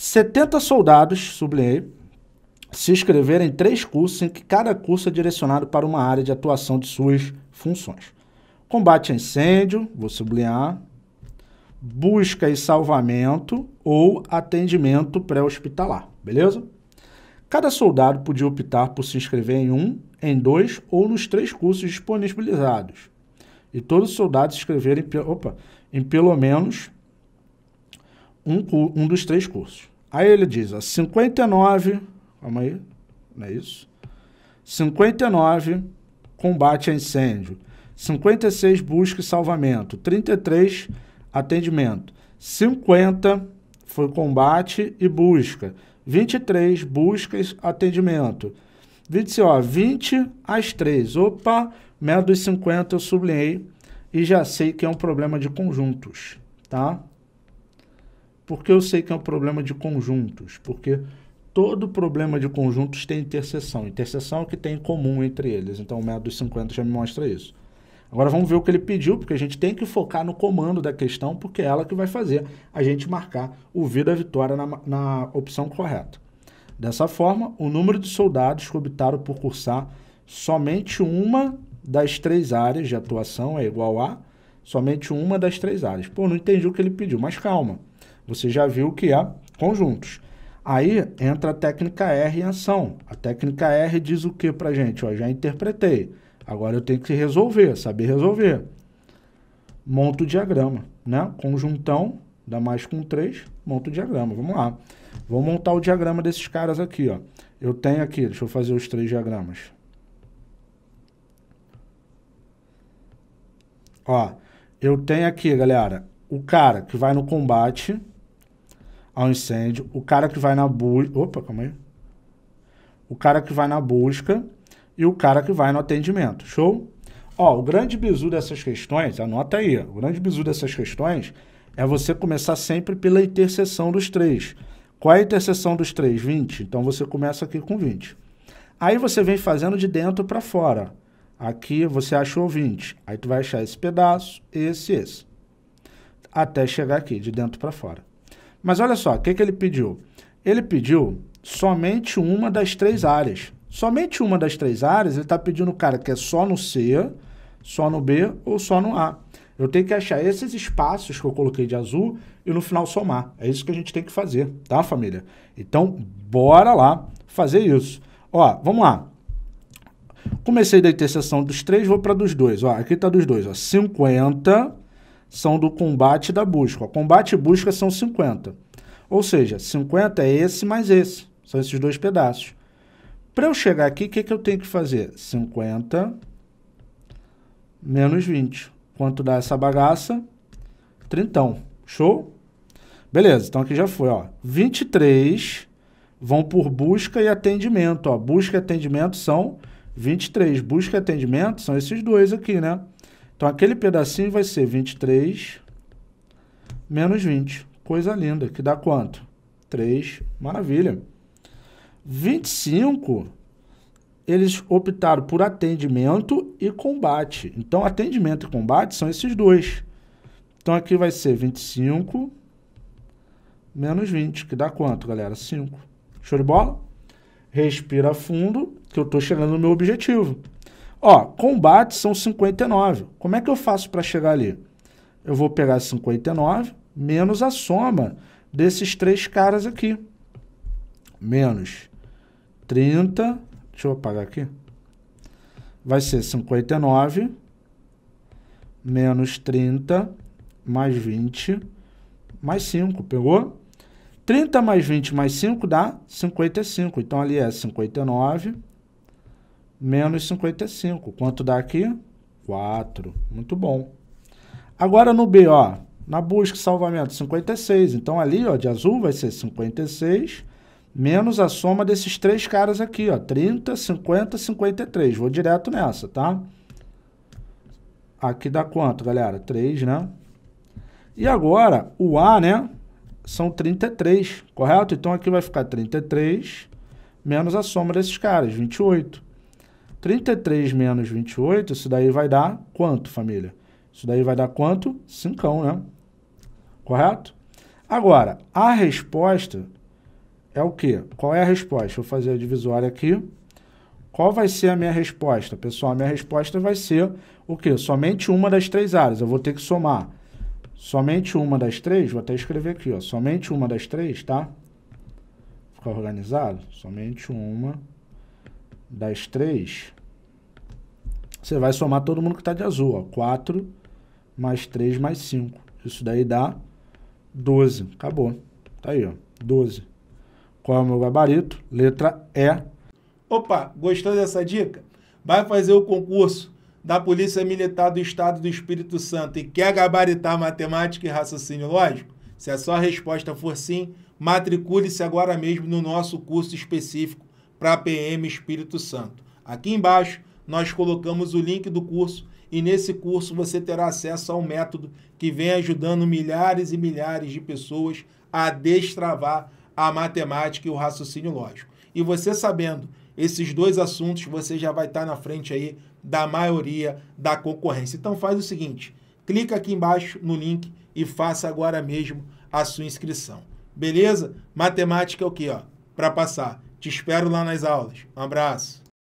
70 soldados, sublinhei, se inscreveram em três cursos em que cada curso é direcionado para uma área de atuação de suas funções. Combate a incêndio, vou sublinhar, busca e salvamento ou atendimento pré-hospitalar, beleza? Cada soldado podia optar por se inscrever em um, em dois ou nos três cursos disponibilizados. E todos os soldados se inscreverem opa, em pelo menos um, um dos três cursos. Aí ele diz, ó, 59, calma aí, não é isso? 59, combate a incêndio. 56, busca e salvamento. 33, atendimento. 50, foi combate e busca. 23, busca e atendimento. 20, ó, 20 às 3. Opa, método 50 eu sublinhei e já sei que é um problema de conjuntos, tá? Porque eu sei que é um problema de conjuntos, porque todo problema de conjuntos tem interseção. Interseção é o que tem em comum entre eles. Então o método dos 50 já me mostra isso. Agora vamos ver o que ele pediu, porque a gente tem que focar no comando da questão, porque é ela que vai fazer a gente marcar o V da vitória na, na opção correta. Dessa forma, o número de soldados que optaram por cursar somente uma das três áreas de atuação é igual a somente uma das três áreas. Pô, não entendi o que ele pediu, mas calma você já viu que é conjuntos. Aí entra a técnica R em ação. A técnica R diz o que para gente? Ó, já interpretei. Agora eu tenho que resolver, saber resolver. Monto o diagrama, né? Conjuntão, dá mais com 3, monto o diagrama. Vamos lá. Vou montar o diagrama desses caras aqui, ó. Eu tenho aqui, deixa eu fazer os três diagramas. Ó, eu tenho aqui, galera, o cara que vai no combate, ao incêndio, o cara que vai na busca. Opa, calma aí. O cara que vai na busca e o cara que vai no atendimento. Show? Ó, o grande bizu dessas questões, anota aí, o grande bizu dessas questões é você começar sempre pela interseção dos três. Qual é a interseção dos três? 20. Então você começa aqui com 20. Aí você vem fazendo de dentro para fora. Aqui você achou 20. Aí tu vai achar esse pedaço, esse, esse. Até chegar aqui, de dentro para fora. Mas olha só, o que, que ele pediu? Ele pediu somente uma das três áreas. Somente uma das três áreas, ele está pedindo, o cara, que é só no C, só no B ou só no A. Eu tenho que achar esses espaços que eu coloquei de azul e no final somar. É isso que a gente tem que fazer, tá, família? Então, bora lá fazer isso. Ó, vamos lá. Comecei da interseção dos três, vou para dos dois. Ó, aqui está dos dois, ó. 50 são do combate e da busca. O combate e busca são 50. Ou seja, 50 é esse mais esse. São esses dois pedaços. Para eu chegar aqui, o que, que eu tenho que fazer? 50 menos 20. Quanto dá essa bagaça? 30. Show? Beleza, então aqui já foi. Ó. 23 vão por busca e atendimento. Ó. Busca e atendimento são 23. Busca e atendimento são esses dois aqui, né? Então, aquele pedacinho vai ser 23 menos 20. Coisa linda, que dá quanto? 3, maravilha. 25, eles optaram por atendimento e combate. Então, atendimento e combate são esses dois. Então, aqui vai ser 25 menos 20, que dá quanto, galera? 5. Show de bola? Respira fundo, que eu estou chegando no meu objetivo. Ó, combate são 59. Como é que eu faço para chegar ali? Eu vou pegar 59 menos a soma desses três caras aqui. Menos 30, deixa eu apagar aqui. Vai ser 59 menos 30 mais 20 mais 5, pegou? 30 mais 20 mais 5 dá 55. Então ali é 59 menos 55. Quanto dá aqui? 4. Muito bom. Agora no B, ó, na busca e salvamento, 56. Então ali, ó, de azul vai ser 56 menos a soma desses três caras aqui, ó, 30, 50, 53. Vou direto nessa, tá? Aqui dá quanto, galera? 3, né? E agora, o A, né, são 33, correto? Então aqui vai ficar 33 menos a soma desses caras, 28. 33 menos 28, isso daí vai dar quanto, família? Isso daí vai dar quanto? 5, né? Correto? Agora, a resposta é o quê? Qual é a resposta? Vou fazer a divisória aqui. Qual vai ser a minha resposta? Pessoal, a minha resposta vai ser o quê? Somente uma das três áreas. Eu vou ter que somar somente uma das três, vou até escrever aqui, ó, somente uma das três, tá? Ficar organizado. Somente uma das três, você vai somar todo mundo que está de azul. Ó. 4 mais 3 mais 5. Isso daí dá 12. Acabou. Tá aí, ó. 12. Qual é o meu gabarito? Letra E. Opa, gostou dessa dica? Vai fazer o concurso da Polícia Militar do Estado do Espírito Santo e quer gabaritar matemática e raciocínio lógico? Se a sua resposta for sim, matricule-se agora mesmo no nosso curso específico para a PM Espírito Santo. Aqui embaixo nós colocamos o link do curso e nesse curso você terá acesso ao método que vem ajudando milhares e milhares de pessoas a destravar a matemática e o raciocínio lógico. E você sabendo esses dois assuntos, você já vai estar na frente aí da maioria da concorrência. Então faz o seguinte, clica aqui embaixo no link e faça agora mesmo a sua inscrição. Beleza? Matemática é o que, ó? Para passar. Te espero lá nas aulas. Um abraço.